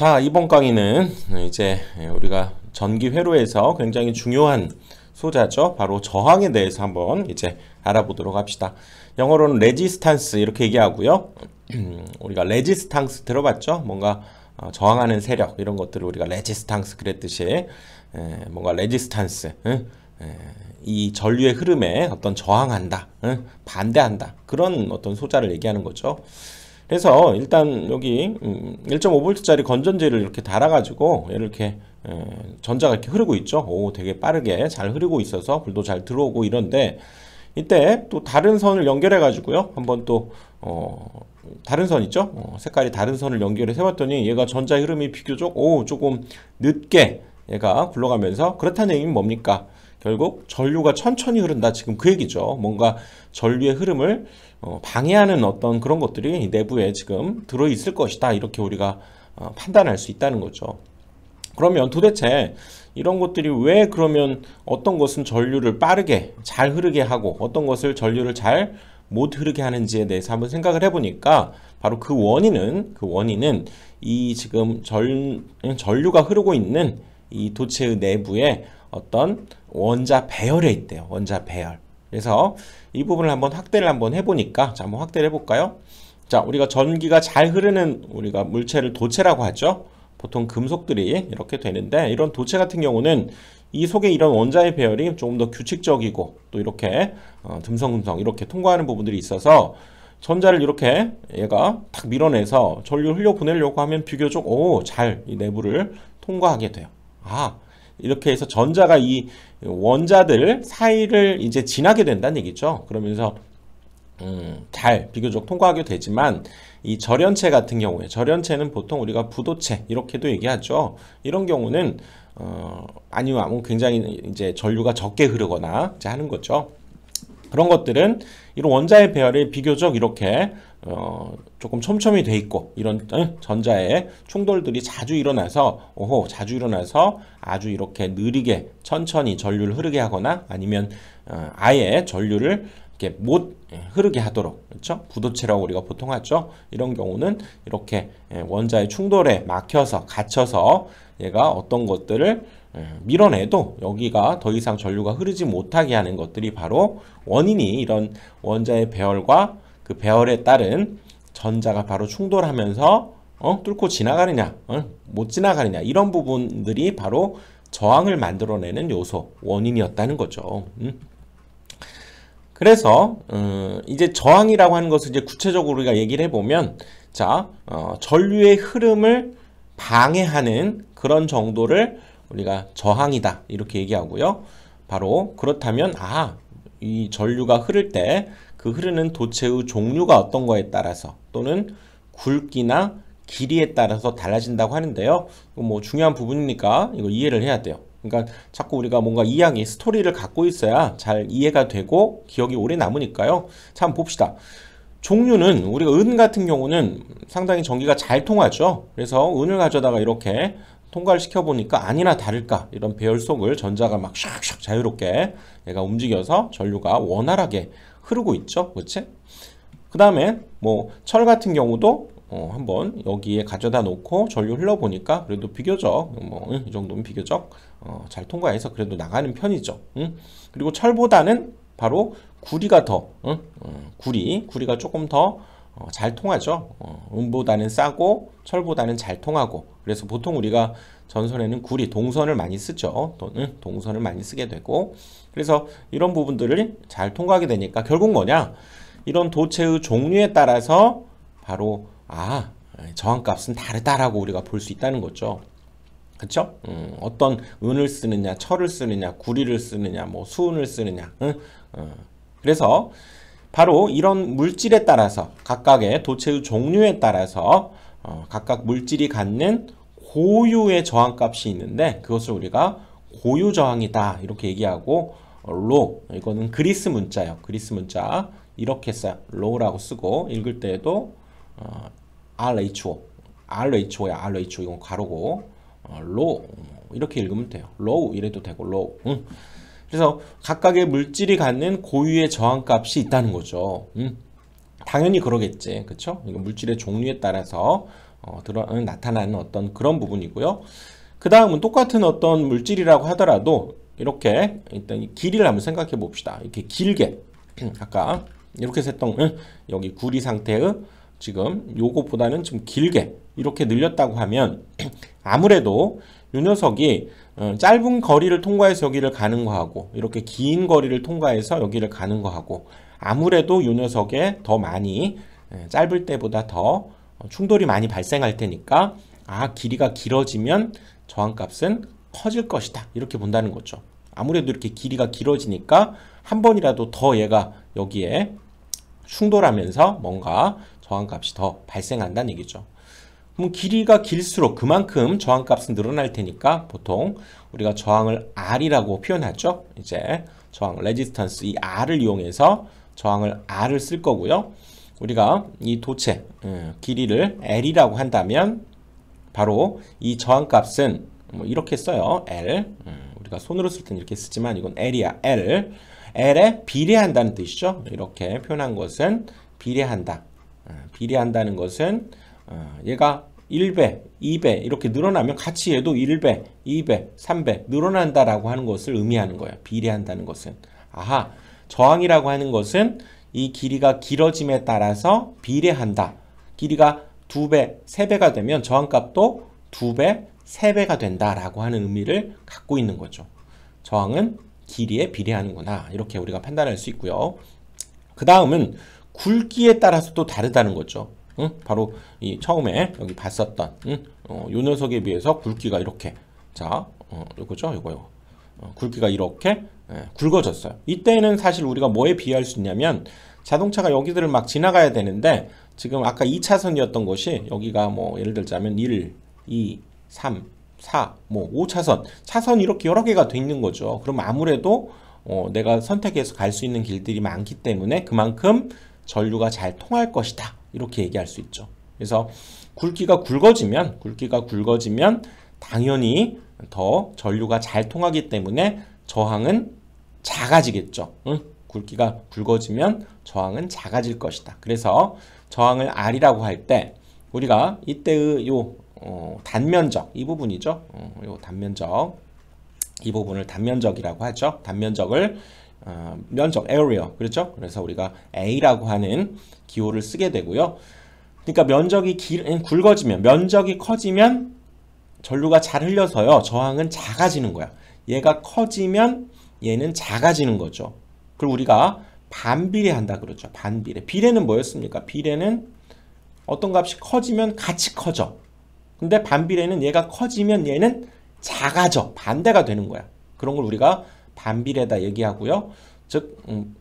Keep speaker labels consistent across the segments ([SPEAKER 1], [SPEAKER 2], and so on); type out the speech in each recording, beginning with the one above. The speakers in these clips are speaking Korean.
[SPEAKER 1] 자 이번 강의는 이제 우리가 전기 회로에서 굉장히 중요한 소자죠 바로 저항에 대해서 한번 이제 알아보도록 합시다 영어로는 레지스탄스 이렇게 얘기하고요 우리가 레지스탕스 들어봤죠 뭔가 어, 저항하는 세력 이런 것들을 우리가 레지스탕스 그랬듯이 뭔가 레지스탄스 이 전류의 흐름에 어떤 저항한다 반대한다 그런 어떤 소자를 얘기하는 거죠 그래서 일단 여기 1.5V짜리 음, 건전지를 이렇게 달아가지고 이렇게 전자가 이렇게 흐르고 있죠. 오, 되게 빠르게 잘 흐르고 있어서 불도 잘 들어오고 이런데 이때 또 다른 선을 연결해 가지고요 한번 또 어, 다른 선 있죠 어, 색깔이 다른 선을 연결해 세웠더니 얘가 전자 흐름이 비교적 오 조금 늦게 얘가 굴러가면서 그렇다는 얘기는 뭡니까 결국 전류가 천천히 흐른다. 지금 그 얘기죠. 뭔가 전류의 흐름을 어, 방해하는 어떤 그런 것들이 내부에 지금 들어있을 것이다. 이렇게 우리가 어, 판단할 수 있다는 거죠. 그러면 도대체 이런 것들이 왜 그러면 어떤 것은 전류를 빠르게 잘 흐르게 하고 어떤 것을 전류를 잘 못 흐르게 하는지에 대해서 한번 생각을 해보니까 바로 그 원인은 그 원인은 이 지금 전, 전류가 흐르고 있는 이 도체의 내부에 어떤 원자 배열에 있대요. 원자 배열. 그래서 이 부분을 한번 확대를 한번 해보니까 자 한번 확대를 해볼까요? 자 우리가 전기가 잘 흐르는 우리가 물체를 도체라고 하죠. 보통 금속들이 이렇게 되는데 이런 도체 같은 경우는 이 속에 이런 원자의 배열이 조금 더 규칙적이고 또 이렇게 어, 듬성듬성 이렇게 통과하는 부분들이 있어서 전자를 이렇게 얘가 탁 밀어내서 전류 를 흘려 보내려고 하면 비교적 오잘이 내부를 통과하게 돼요. 아 이렇게 해서 전자가 이 원자들 사이를 이제 지나게 된다는 얘기죠. 그러면서 음, 잘 비교적 통과하게 되지만 이 절연체 같은 경우에 절연체는 보통 우리가 부도체 이렇게도 얘기하죠. 이런 경우는 어, 아니면 굉장히 이제 전류가 적게 흐르거나 하는 거죠. 그런 것들은 이런 원자의 배열이 비교적 이렇게 어, 조금 촘촘히 돼 있고 이런 전자의 충돌들이 자주 일어나서 오호 자주 일어나서 아주 이렇게 느리게 천천히 전류를 흐르게 하거나 아니면 어, 아예 전류를 이렇게 못 예, 흐르게 하도록 그렇죠? 구도체라고 우리가 보통 하죠. 이런 경우는 이렇게 예, 원자의 충돌에 막혀서 갇혀서 얘가 어떤 것들을 예, 밀어내도 여기가 더 이상 전류가 흐르지 못하게 하는 것들이 바로 원인이 이런 원자의 배열과 그 배열에 따른 전자가 바로 충돌하면서 어? 뚫고 지나가느냐 어? 못 지나가느냐 이런 부분들이 바로 저항을 만들어내는 요소 원인이었다는 거죠 음. 그래서 음, 이제 저항이라고 하는 것을 이제 구체적으로 우리가 얘기를 해보면 자 어, 전류의 흐름을 방해하는 그런 정도를 우리가 저항이다 이렇게 얘기하고요 바로 그렇다면 아이 전류가 흐를 때그 흐르는 도체의 종류가 어떤 거에 따라서 또는 굵기나 길이에 따라서 달라진다고 하는데요. 뭐 중요한 부분이니까 이거 이해를 해야 돼요. 그러니까 자꾸 우리가 뭔가 이야기, 스토리를 갖고 있어야 잘 이해가 되고 기억이 오래 남으니까요. 참 봅시다. 종류는 우리가 은 같은 경우는 상당히 전기가 잘 통하죠. 그래서 은을 가져다가 이렇게 통과를 시켜보니까 아니나 다를까 이런 배열 속을 전자가 막 샥샥 자유롭게 얘가 움직여서 전류가 원활하게 흐르고 있죠. 그치? 그 다음에 뭐 철 같은 경우도 어, 한번 여기에 가져다 놓고 전류 흘러보니까 그래도 비교적 뭐, 이 정도면 비교적 어, 잘 통과해서 그래도 나가는 편이죠. 응? 그리고 철보다는 바로 구리가 더 응? 어, 구리, 구리가 조금 더 어, 잘 통하죠. 어, 음보다는 싸고 철보다는 잘 통하고 그래서 보통 우리가 전선에는 구리, 동선을 많이 쓰죠. 또는 동선을 많이 쓰게 되고 그래서 이런 부분들을 잘 통과하게 되니까 결국 뭐냐 이런 도체의 종류에 따라서 바로 아 저항값은 다르다라고 우리가 볼 수 있다는 거죠. 그쵸? 음, 어떤 은을 쓰느냐, 철을 쓰느냐, 구리를 쓰느냐, 뭐 수은을 쓰느냐. 응? 어. 그래서 바로 이런 물질에 따라서 각각의 도체의 종류에 따라서 어, 각각 물질이 갖는 고유의 저항값이 있는데 그것을 우리가 고유 저항이다 이렇게 얘기하고 어, 로 이거는 그리스 문자예요. 그리스 문자 이렇게 써요. 로라고 쓰고 읽을 때에도 어, RHO RHO야 RHO 이건 가로고 어, 로 음, 이렇게 읽으면 돼요. 로우 이래도 되고 로우 응. 그래서 각각의 물질이 갖는 고유의 저항값이 있다는 거죠. 음, 당연히 그러겠지. 그쵸? 그 물질의 종류에 따라서 어, 드러, 음, 나타나는 어떤 그런 부분이고요. 그 다음은 똑같은 어떤 물질이라고 하더라도 이렇게 일단 길이를 한번 생각해 봅시다. 이렇게 길게 음, 아까 이렇게 셌던 음, 여기 구리 상태의 지금 요것보다는 좀 길게 이렇게 늘렸다고 하면 아무래도 요 녀석이 어, 짧은 거리를 통과해서 여기를 가는 거하고 이렇게 긴 거리를 통과해서 여기를 가는 거하고 아무래도 요 녀석에 더 많이 예, 짧을 때보다 더 충돌이 많이 발생할 테니까 아 길이가 길어지면 저항값은 커질 것이다 이렇게 본다는 거죠 아무래도 이렇게 길이가 길어지니까 한 번이라도 더 얘가 여기에 충돌하면서 뭔가 저항값이 더 발생한다는 얘기죠 그럼 길이가 길수록 그만큼 저항값은 늘어날 테니까 보통 우리가 저항을 R이라고 표현하죠. 이제 저항 레지스턴스 이 R을 이용해서 저항을 R을 쓸 거고요. 우리가 이 도체 예, 길이를 L이라고 한다면 바로 이 저항값은 뭐 이렇게 써요. L 음, 우리가 손으로 쓸 때는 이렇게 쓰지만 이건 L이야. L L에 비례한다는 뜻이죠. 이렇게 표현한 것은 비례한다. 예, 비례한다는 것은 어, 얘가 1배, 2배 이렇게 늘어나면 같이 해도 1배, 2배, 3배 늘어난다라고 하는 것을 의미하는 거예요. 비례한다는 것은. 아하, 저항이라고 하는 것은 이 길이가 길어짐에 따라서 비례한다. 길이가 2배, 3배가 되면 저항값도 2배, 3배가 된다라고 하는 의미를 갖고 있는 거죠. 저항은 길이에 비례하는구나 이렇게 우리가 판단할 수 있고요. 그 다음은 굵기에 따라서 또 다르다는 거죠. 응? 바로 이 처음에 여기 봤었던 응? 어, 요 녀석에 비해서 굵기가 이렇게 자 어, 요거죠 요거 요거 어, 굵기가 이렇게 예, 굵어졌어요 이때는 사실 우리가 뭐에 비유할 수 있냐면 자동차가 여기들을 막 지나가야 되는데 지금 아까 2차선이었던 것이 여기가 뭐 예를 들자면 1, 2, 3, 4, 뭐 5차선 차선 이렇게 여러 개가 돼 있는 거죠 그럼 아무래도 어, 내가 선택해서 갈 수 있는 길들이 많기 때문에 그만큼 전류가 잘 통할 것이다 이렇게 얘기할 수 있죠. 그래서 굵기가 굵어지면 굵기가 굵어지면 당연히 더 전류가 잘 통하기 때문에 저항은 작아지겠죠. 응? 굵기가 굵어지면 저항은 작아질 것이다. 그래서 저항을 R이라고 할 때 우리가 이때의 요 어, 단면적 이 부분이죠. 어, 요 단면적 이 부분을 단면적이라고 하죠. 단면적을 어, 면적 area 그렇죠? 그래서 우리가 a라고 하는 기호를 쓰게 되고요. 그러니까 면적이 길, 음, 굵어지면 면적이 커지면 전류가 잘 흘려서요 저항은 작아지는 거야. 얘가 커지면 얘는 작아지는 거죠. 그리고 우리가 반비례 한다 그러죠. 반비례. 비례는 뭐였습니까? 비례는 어떤 값이 커지면 같이 커져. 근데 반비례는 얘가 커지면 얘는 작아져. 반대가 되는 거야. 그런 걸 우리가 반비례다 얘기하고요. 즉 음,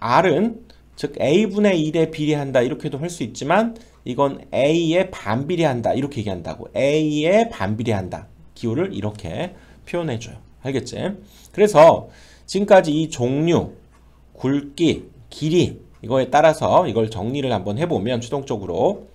[SPEAKER 1] R은 즉 A분의 1에 비례한다 이렇게도 할 수 있지만 이건 A에 반비례한다 이렇게 얘기한다고 A에 반비례한다 기호를 이렇게 표현해줘요. 알겠지? 그래서 지금까지 이 종류, 굵기, 길이 이거에 따라서 이걸 정리를 한번 해보면 추동적으로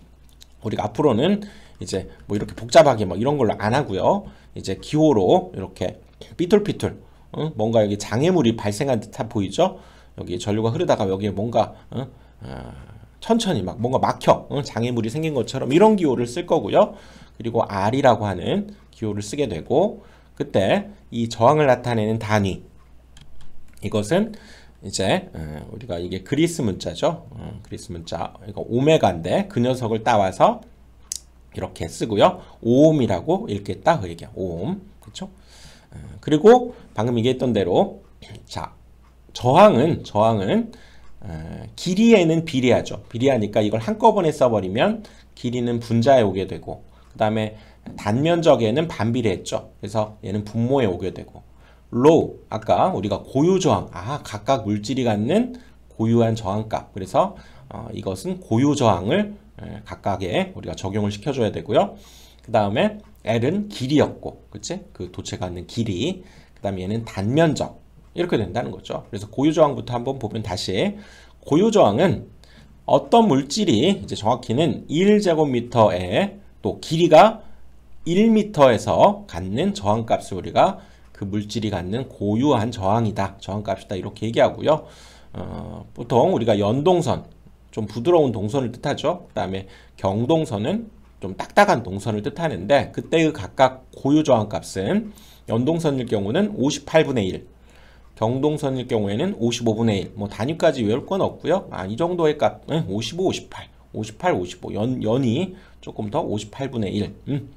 [SPEAKER 1] 우리가 앞으로는 이제 뭐 이렇게 복잡하게 뭐 이런 걸로 안 하고요. 이제 기호로 이렇게 삐뚤삐뚤 어? 뭔가 여기 장애물이 발생한 듯한 보이죠? 여기 전류가 흐르다가 여기에 뭔가 어? 어, 천천히 막 뭔가 막혀 어? 장애물이 생긴 것처럼 이런 기호를 쓸 거고요. 그리고 R이라고 하는 기호를 쓰게 되고 그때 이 저항을 나타내는 단위 이것은 이제 어, 우리가 이게 그리스 문자죠. 어, 그리스 문자 이거 오메가인데 그 녀석을 따와서 이렇게 쓰고요. 오음이라고 읽겠다 그 얘기야. 오음 그렇죠? 예, 그리고 방금 얘기했던 대로 자 저항은 저항은 길이에는 비례하죠. 비례하니까 이걸 한꺼번에 써버리면 길이는 분자에 오게 되고 그 다음에 단면적에는 반비례했죠. 그래서 얘는 분모에 오게 되고 로우 아까 우리가 고유 저항 아 각각 물질이 갖는 고유한 저항값 그래서 어, 이것은 고유 저항을 각각에 우리가 적용을 시켜줘야 되고요. 그 다음에 L은 길이였고, 그치? 그 도체가 있는 길이. 그 다음에 얘는 단면적. 이렇게 된다는 거죠. 그래서 고유저항부터 한번 보면 다시. 고유저항은 어떤 물질이, 이제 정확히는 1제곱미터에 또 길이가 1미터에서 갖는 저항값을 우리가 그 물질이 갖는 고유한 저항이다. 저항값이다. 이렇게 얘기하고요. 어, 보통 우리가 연동선, 좀 부드러운 동선을 뜻하죠. 그 다음에 경동선은 좀 딱딱한 동선을 뜻하는데 그때의 각각 고유 저항값은 연동선일 경우는 58분의 1 경동선일 경우에는 55분의 1, 뭐 단위까지 외울 건 없고요. 아, 이 정도의 값은 55, 58, 58, 55, 연, 연이 조금 더 58분의 1 음,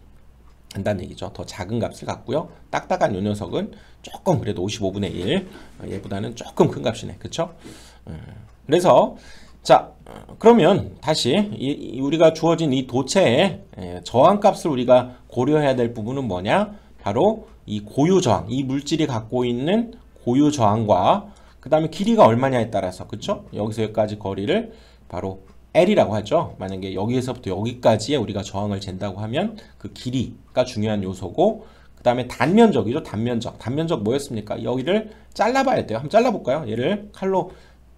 [SPEAKER 1] 한다는 얘기죠. 더 작은 값을 갖고요. 딱딱한 요 녀석은 조금 그래도 55분의 1 아, 얘보다는 조금 큰 값이네. 그쵸? 음, 그래서 자 그러면 다시 이, 우리가 주어진 이 도체의 예, 저항값을 우리가 고려해야 될 부분은 뭐냐 바로 이 고유 저항 이 물질이 갖고 있는 고유 저항과 그 다음에 길이가 얼마냐에 따라서 그쵸 여기서 여기까지 거리를 바로 L이라고 하죠 만약에 여기에서부터 여기까지에 우리가 저항을 잰다고 하면 그 길이가 중요한 요소고 그 다음에 단면적이죠 단면적 단면적 뭐였습니까 여기를 잘라봐야 돼요 한번 잘라볼까요 얘를 칼로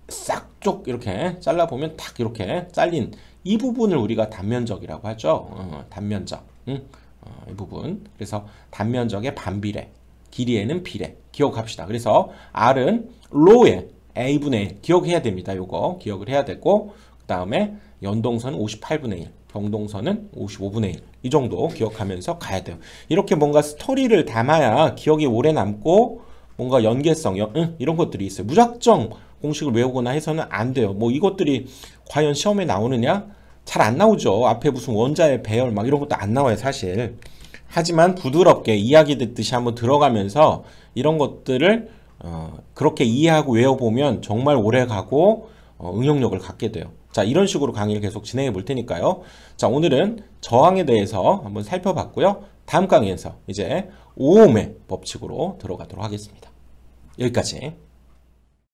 [SPEAKER 1] 싹쪽 이렇게 잘라보면 탁 이렇게 잘린 이 부분을 우리가 단면적이라고 하죠. 어, 단면적. 응? 어, 이 부분. 그래서 단면적의 반비례. 길이에는 비례. 기억합시다. 그래서 R은 로의 A분의 1. 기억해야 됩니다. 요거 기억을 해야 되고 그 다음에 연동선 58분의 1. 경동선은 55분의 1. 이 정도 기억하면서 가야 돼요. 이렇게 뭔가 스토리를 담아야 기억이 오래 남고 뭔가 연계성, 연, 응, 이런 것들이 있어요. 무작정 공식을 외우거나 해서는 안 돼요. 뭐 이것들이 과연 시험에 나오느냐? 잘 안 나오죠. 앞에 무슨 원자의 배열 막 이런 것도 안 나와요, 사실. 하지만 부드럽게 이야기 듣듯이 한번 들어가면서 이런 것들을 어, 그렇게 이해하고 외워보면 정말 오래 가고 어, 응용력을 갖게 돼요. 자 이런 식으로 강의를 계속 진행해 볼 테니까요. 자 오늘은 저항에 대해서 한번 살펴봤고요. 다음 강의에서 이제 오음의 법칙으로 들어가도록 하겠습니다. 여기까지.